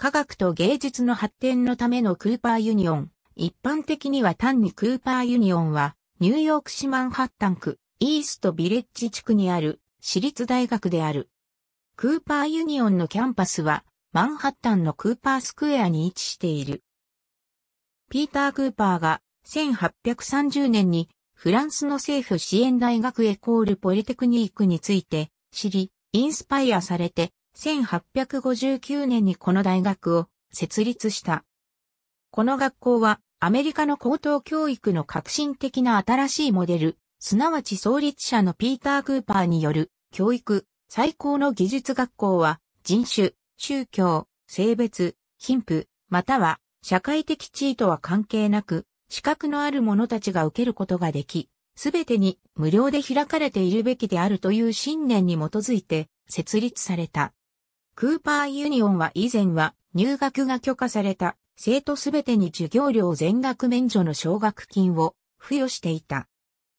科学と芸術の発展のためのクーパーユニオン。一般的には単にクーパーユニオンは、ニューヨーク市マンハッタン区、イーストビレッジ地区にある、私立大学である。クーパーユニオンのキャンパスは、マンハッタンのクーパースクエアに位置している。ピーター・クーパーが、1830年に、フランスの政府支援大学エコールポリテクニークについて、知り、インスパイアされて、1859年にこの大学を設立した。この学校はアメリカの高等教育の革新的な新しいモデル、すなわち創立者のピーター・クーパーによる教育、最高の技術学校は人種、宗教、性別、貧富、または社会的地位とは関係なく、資格のある者たちが受けることができ、すべてに無料で開かれているべきであるという信念に基づいて設立された。クーパーユニオンは以前は入学が許可された生徒すべてに授業料全額免除の奨学金を付与していた。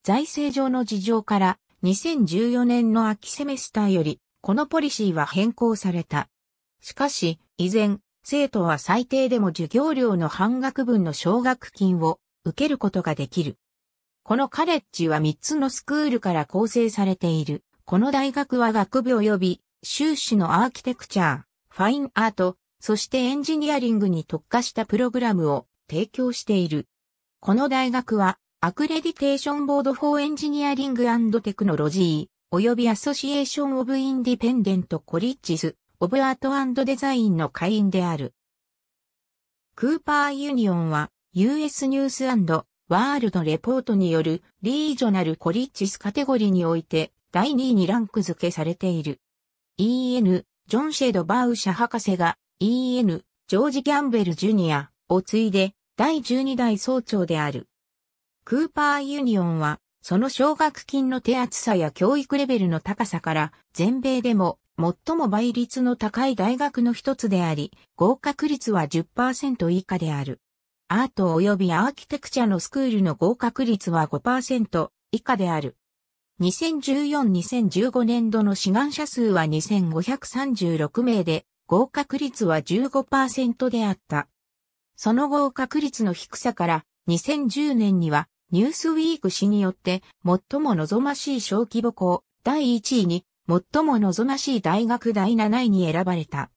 財政上の事情から2014年の秋セメスターよりこのポリシーは変更された。しかし、依然、生徒は最低でも授業料の半額分の奨学金を受けることができる。このカレッジは3つのスクールから構成されている。この大学は学部及び修士のアーキテクチャー、ファインアート、そしてエンジニアリングに特化したプログラムを提供している。この大学は、アクレディテーションボード・フォー・エンジニアリング・テクノロジー、及びアソシエーション・オブ・インディペンデント・コリッジズ、オブ・アートデザインの会員である。クーパー・ユニオンは、US ニュースワールドレポートによるリージョナルコリッジスカテゴリーにおいて第2位にランク付けされている。E.N. ジョン・シェード・バウシャ博士が E.N. ジョージ・ギャンベル・ジュニアを継いで第12代総長である。クーパー・ユニオンは、その奨学金の手厚さや教育レベルの高さから、全米でも最も倍率の高い大学の一つであり、合格率は10%以下である。アート及びアーキテクチャのスクールの合格率は5%以下である。2014-2015年度の志願者数は2536名で、合格率は15%であった。その合格率の低さから、2010年には、ニュースウィーク市によって、最も望ましい小規模校、第1位に、最も望ましい大学第7位に選ばれた。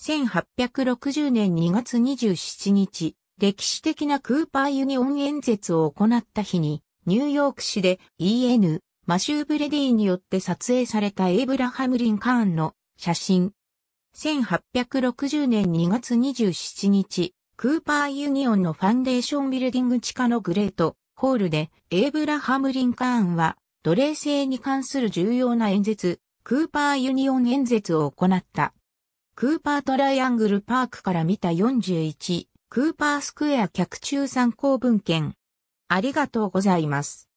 1860年2月27日、歴史的なクーパーユニオン演説を行った日に、ニューヨーク市で EN マシュー・ブレディによって撮影されたエイブラハム・リンカーンの写真。1860年2月27日、クーパーユニオンのファンデーションビルディング地下のグレートホールで、エイブラハム・リンカーンは、奴隷制に関する重要な演説、クーパーユニオン演説を行った。クーパートライアングルパークから見た41、クーパースクエア客中参考文献。ありがとうございます。